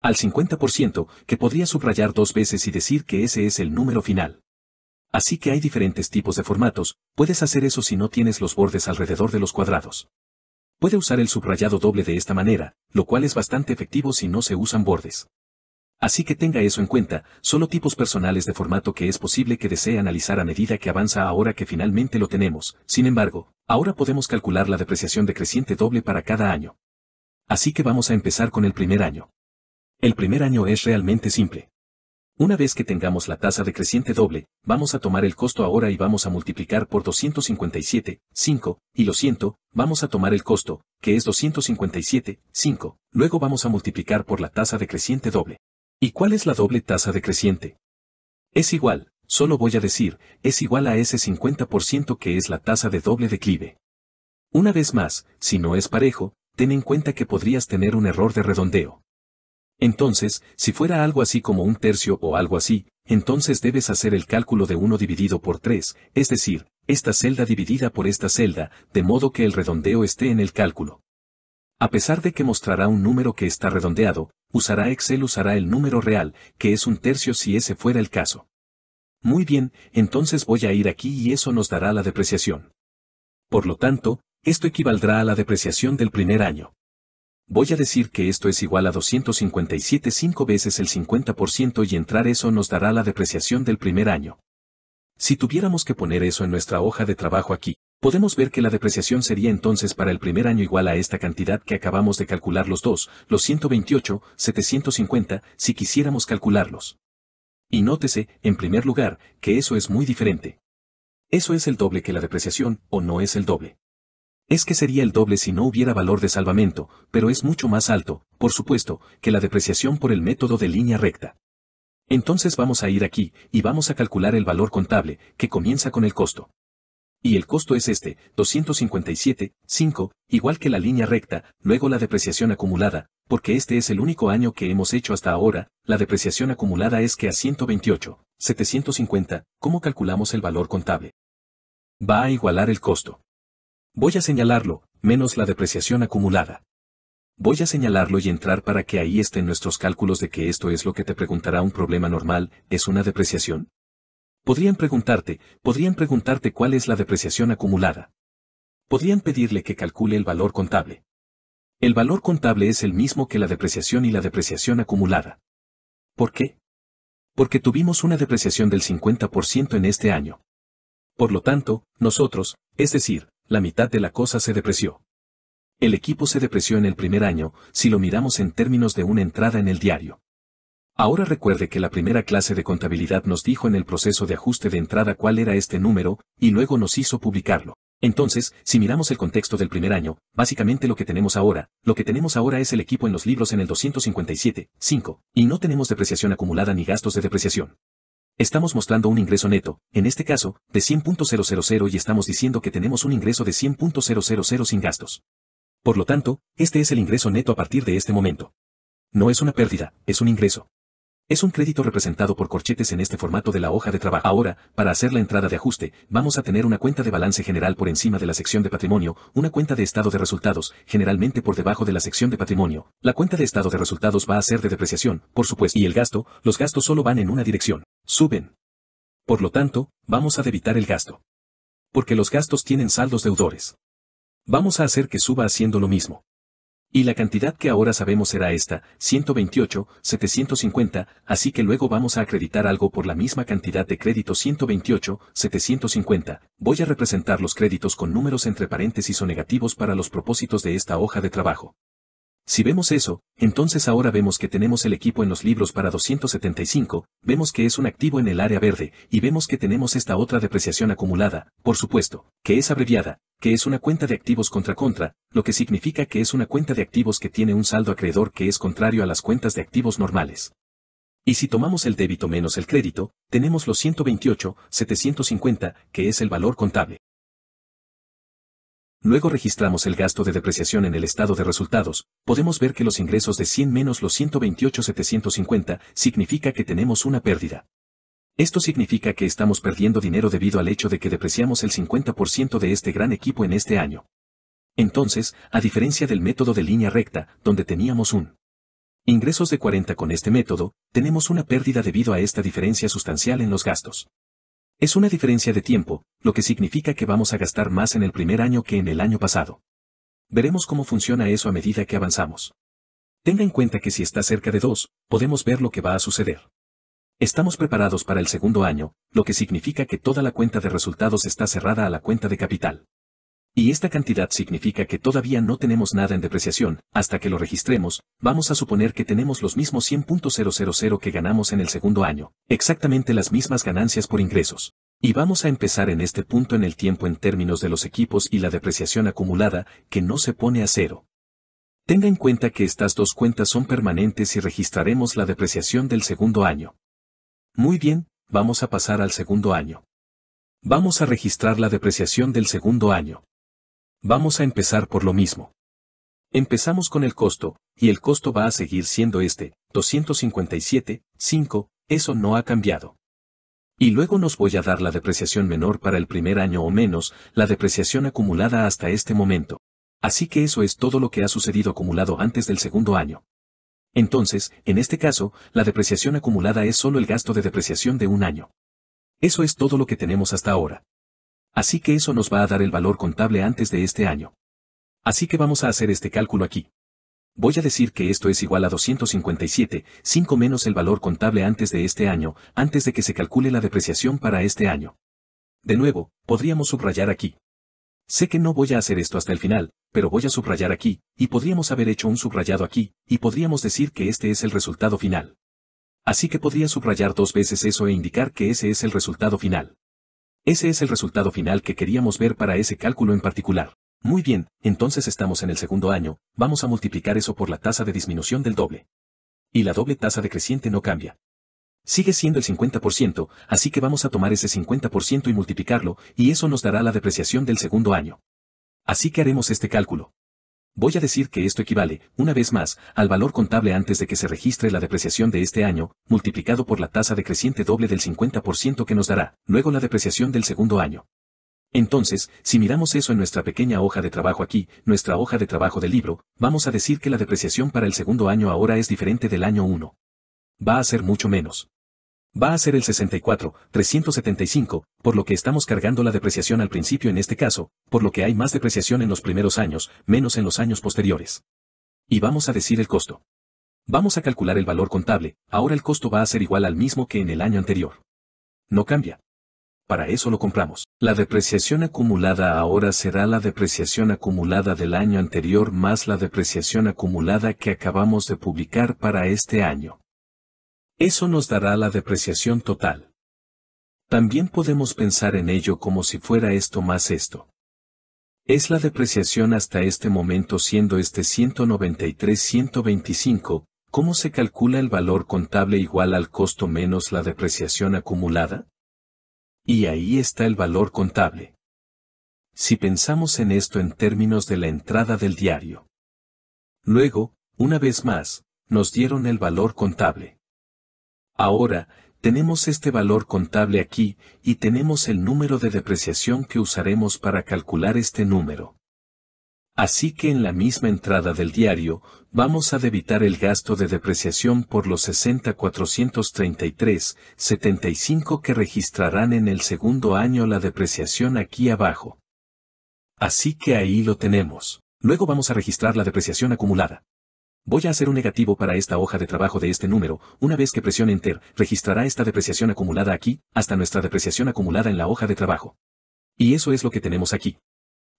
al 50%, que podría subrayar dos veces y decir que ese es el número final. Así que hay diferentes tipos de formatos, puedes hacer eso si no tienes los bordes alrededor de los cuadrados. Puede usar el subrayado doble de esta manera, lo cual es bastante efectivo si no se usan bordes. Así que tenga eso en cuenta, solo tipos personales de formato que es posible que desee analizar a medida que avanza ahora que finalmente lo tenemos, sin embargo, ahora podemos calcular la depreciación decreciente doble para cada año. Así que vamos a empezar con el primer año. El primer año es realmente simple. Una vez que tengamos la tasa de creciente doble, vamos a tomar el costo ahora y vamos a multiplicar por 257,5 y lo siento, vamos a tomar el costo, que es 257,5, luego vamos a multiplicar por la tasa de creciente doble. ¿Y cuál es la doble tasa decreciente? Es igual, solo voy a decir, es igual a ese 50% que es la tasa de doble declive. Una vez más, si no es parejo, ten en cuenta que podrías tener un error de redondeo. Entonces, si fuera algo así como un tercio o algo así, entonces debes hacer el cálculo de 1 dividido por 3, es decir, esta celda dividida por esta celda, de modo que el redondeo esté en el cálculo. A pesar de que mostrará un número que está redondeado, usará Excel usará el número real, que es un tercio si ese fuera el caso. Muy bien, entonces voy a ir aquí y eso nos dará la depreciación. Por lo tanto, esto equivaldrá a la depreciación del primer año voy a decir que esto es igual a 257 5 veces el 50% y entrar eso nos dará la depreciación del primer año. Si tuviéramos que poner eso en nuestra hoja de trabajo aquí, podemos ver que la depreciación sería entonces para el primer año igual a esta cantidad que acabamos de calcular los dos, los 128, 750, si quisiéramos calcularlos. Y nótese, en primer lugar, que eso es muy diferente. Eso es el doble que la depreciación, o no es el doble. Es que sería el doble si no hubiera valor de salvamento, pero es mucho más alto, por supuesto, que la depreciación por el método de línea recta. Entonces vamos a ir aquí, y vamos a calcular el valor contable, que comienza con el costo. Y el costo es este, 257,5, igual que la línea recta, luego la depreciación acumulada, porque este es el único año que hemos hecho hasta ahora, la depreciación acumulada es que a 128, 750, ¿cómo calculamos el valor contable? Va a igualar el costo. Voy a señalarlo, menos la depreciación acumulada. Voy a señalarlo y entrar para que ahí estén nuestros cálculos de que esto es lo que te preguntará un problema normal, ¿es una depreciación? Podrían preguntarte, podrían preguntarte cuál es la depreciación acumulada. Podrían pedirle que calcule el valor contable. El valor contable es el mismo que la depreciación y la depreciación acumulada. ¿Por qué? Porque tuvimos una depreciación del 50% en este año. Por lo tanto, nosotros, es decir, la mitad de la cosa se depreció. El equipo se depreció en el primer año, si lo miramos en términos de una entrada en el diario. Ahora recuerde que la primera clase de contabilidad nos dijo en el proceso de ajuste de entrada cuál era este número, y luego nos hizo publicarlo. Entonces, si miramos el contexto del primer año, básicamente lo que tenemos ahora, lo que tenemos ahora es el equipo en los libros en el 257, 5, y no tenemos depreciación acumulada ni gastos de depreciación. Estamos mostrando un ingreso neto, en este caso, de 100.000 y estamos diciendo que tenemos un ingreso de 100.000 sin gastos. Por lo tanto, este es el ingreso neto a partir de este momento. No es una pérdida, es un ingreso. Es un crédito representado por corchetes en este formato de la hoja de trabajo. Ahora, para hacer la entrada de ajuste, vamos a tener una cuenta de balance general por encima de la sección de patrimonio, una cuenta de estado de resultados, generalmente por debajo de la sección de patrimonio. La cuenta de estado de resultados va a ser de depreciación, por supuesto, y el gasto, los gastos solo van en una dirección. Suben. Por lo tanto, vamos a debitar el gasto. Porque los gastos tienen saldos deudores. Vamos a hacer que suba haciendo lo mismo. Y la cantidad que ahora sabemos será esta, 128, 750, así que luego vamos a acreditar algo por la misma cantidad de crédito 128, 750. Voy a representar los créditos con números entre paréntesis o negativos para los propósitos de esta hoja de trabajo. Si vemos eso, entonces ahora vemos que tenemos el equipo en los libros para 275, vemos que es un activo en el área verde, y vemos que tenemos esta otra depreciación acumulada, por supuesto, que es abreviada, que es una cuenta de activos contra contra, lo que significa que es una cuenta de activos que tiene un saldo acreedor que es contrario a las cuentas de activos normales. Y si tomamos el débito menos el crédito, tenemos los 128,750, que es el valor contable. Luego registramos el gasto de depreciación en el estado de resultados, podemos ver que los ingresos de 100 menos los 128,750 significa que tenemos una pérdida. Esto significa que estamos perdiendo dinero debido al hecho de que depreciamos el 50% de este gran equipo en este año. Entonces, a diferencia del método de línea recta, donde teníamos un ingresos de 40 con este método, tenemos una pérdida debido a esta diferencia sustancial en los gastos. Es una diferencia de tiempo, lo que significa que vamos a gastar más en el primer año que en el año pasado. Veremos cómo funciona eso a medida que avanzamos. Tenga en cuenta que si está cerca de 2, podemos ver lo que va a suceder. Estamos preparados para el segundo año, lo que significa que toda la cuenta de resultados está cerrada a la cuenta de capital. Y esta cantidad significa que todavía no tenemos nada en depreciación, hasta que lo registremos, vamos a suponer que tenemos los mismos 100.000 que ganamos en el segundo año, exactamente las mismas ganancias por ingresos. Y vamos a empezar en este punto en el tiempo en términos de los equipos y la depreciación acumulada, que no se pone a cero. Tenga en cuenta que estas dos cuentas son permanentes y registraremos la depreciación del segundo año. Muy bien, vamos a pasar al segundo año. Vamos a registrar la depreciación del segundo año. Vamos a empezar por lo mismo. Empezamos con el costo, y el costo va a seguir siendo este, 257,5, eso no ha cambiado. Y luego nos voy a dar la depreciación menor para el primer año o menos, la depreciación acumulada hasta este momento. Así que eso es todo lo que ha sucedido acumulado antes del segundo año. Entonces, en este caso, la depreciación acumulada es solo el gasto de depreciación de un año. Eso es todo lo que tenemos hasta ahora. Así que eso nos va a dar el valor contable antes de este año. Así que vamos a hacer este cálculo aquí. Voy a decir que esto es igual a 257, 5 menos el valor contable antes de este año, antes de que se calcule la depreciación para este año. De nuevo, podríamos subrayar aquí. Sé que no voy a hacer esto hasta el final, pero voy a subrayar aquí, y podríamos haber hecho un subrayado aquí, y podríamos decir que este es el resultado final. Así que podría subrayar dos veces eso e indicar que ese es el resultado final. Ese es el resultado final que queríamos ver para ese cálculo en particular. Muy bien, entonces estamos en el segundo año, vamos a multiplicar eso por la tasa de disminución del doble. Y la doble tasa decreciente no cambia. Sigue siendo el 50%, así que vamos a tomar ese 50% y multiplicarlo, y eso nos dará la depreciación del segundo año. Así que haremos este cálculo voy a decir que esto equivale, una vez más, al valor contable antes de que se registre la depreciación de este año, multiplicado por la tasa decreciente doble del 50% que nos dará, luego la depreciación del segundo año. Entonces, si miramos eso en nuestra pequeña hoja de trabajo aquí, nuestra hoja de trabajo del libro, vamos a decir que la depreciación para el segundo año ahora es diferente del año 1. Va a ser mucho menos va a ser el 64, 375, por lo que estamos cargando la depreciación al principio en este caso, por lo que hay más depreciación en los primeros años, menos en los años posteriores. Y vamos a decir el costo. Vamos a calcular el valor contable, ahora el costo va a ser igual al mismo que en el año anterior. No cambia. Para eso lo compramos. La depreciación acumulada ahora será la depreciación acumulada del año anterior más la depreciación acumulada que acabamos de publicar para este año. Eso nos dará la depreciación total. También podemos pensar en ello como si fuera esto más esto. Es la depreciación hasta este momento siendo este 193-125, ¿cómo se calcula el valor contable igual al costo menos la depreciación acumulada? Y ahí está el valor contable. Si pensamos en esto en términos de la entrada del diario. Luego, una vez más, nos dieron el valor contable. Ahora, tenemos este valor contable aquí, y tenemos el número de depreciación que usaremos para calcular este número. Así que en la misma entrada del diario, vamos a debitar el gasto de depreciación por los 60.433.75 75 que registrarán en el segundo año la depreciación aquí abajo. Así que ahí lo tenemos. Luego vamos a registrar la depreciación acumulada. Voy a hacer un negativo para esta hoja de trabajo de este número, una vez que presione Enter, registrará esta depreciación acumulada aquí, hasta nuestra depreciación acumulada en la hoja de trabajo. Y eso es lo que tenemos aquí.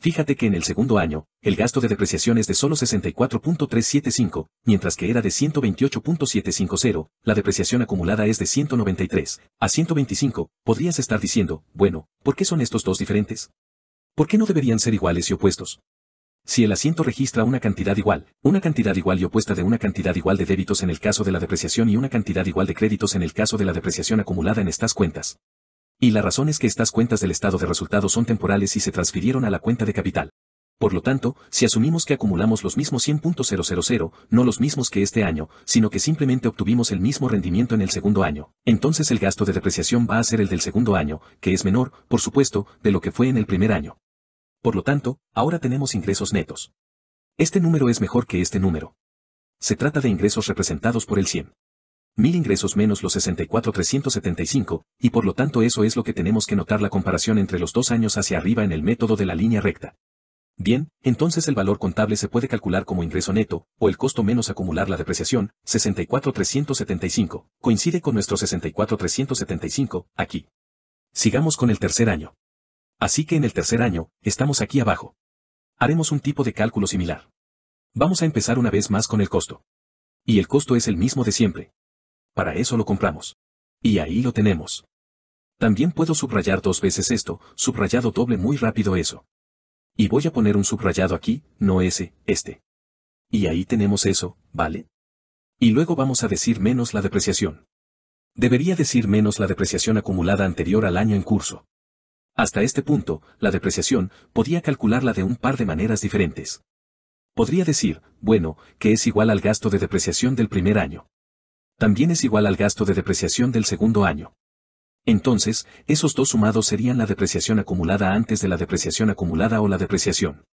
Fíjate que en el segundo año, el gasto de depreciación es de solo 64.375, mientras que era de 128.750, la depreciación acumulada es de 193, a 125, podrías estar diciendo, bueno, ¿por qué son estos dos diferentes? ¿Por qué no deberían ser iguales y opuestos? Si el asiento registra una cantidad igual, una cantidad igual y opuesta de una cantidad igual de débitos en el caso de la depreciación y una cantidad igual de créditos en el caso de la depreciación acumulada en estas cuentas. Y la razón es que estas cuentas del estado de resultados son temporales y se transfirieron a la cuenta de capital. Por lo tanto, si asumimos que acumulamos los mismos 100.000, no los mismos que este año, sino que simplemente obtuvimos el mismo rendimiento en el segundo año, entonces el gasto de depreciación va a ser el del segundo año, que es menor, por supuesto, de lo que fue en el primer año. Por lo tanto, ahora tenemos ingresos netos. Este número es mejor que este número. Se trata de ingresos representados por el 100. 1000 ingresos menos los 64,375, y por lo tanto eso es lo que tenemos que notar la comparación entre los dos años hacia arriba en el método de la línea recta. Bien, entonces el valor contable se puede calcular como ingreso neto, o el costo menos acumular la depreciación, 64,375, coincide con nuestro 64,375, aquí. Sigamos con el tercer año. Así que en el tercer año, estamos aquí abajo. Haremos un tipo de cálculo similar. Vamos a empezar una vez más con el costo. Y el costo es el mismo de siempre. Para eso lo compramos. Y ahí lo tenemos. También puedo subrayar dos veces esto, subrayado doble muy rápido eso. Y voy a poner un subrayado aquí, no ese, este. Y ahí tenemos eso, ¿vale? Y luego vamos a decir menos la depreciación. Debería decir menos la depreciación acumulada anterior al año en curso. Hasta este punto, la depreciación podía calcularla de un par de maneras diferentes. Podría decir, bueno, que es igual al gasto de depreciación del primer año. También es igual al gasto de depreciación del segundo año. Entonces, esos dos sumados serían la depreciación acumulada antes de la depreciación acumulada o la depreciación.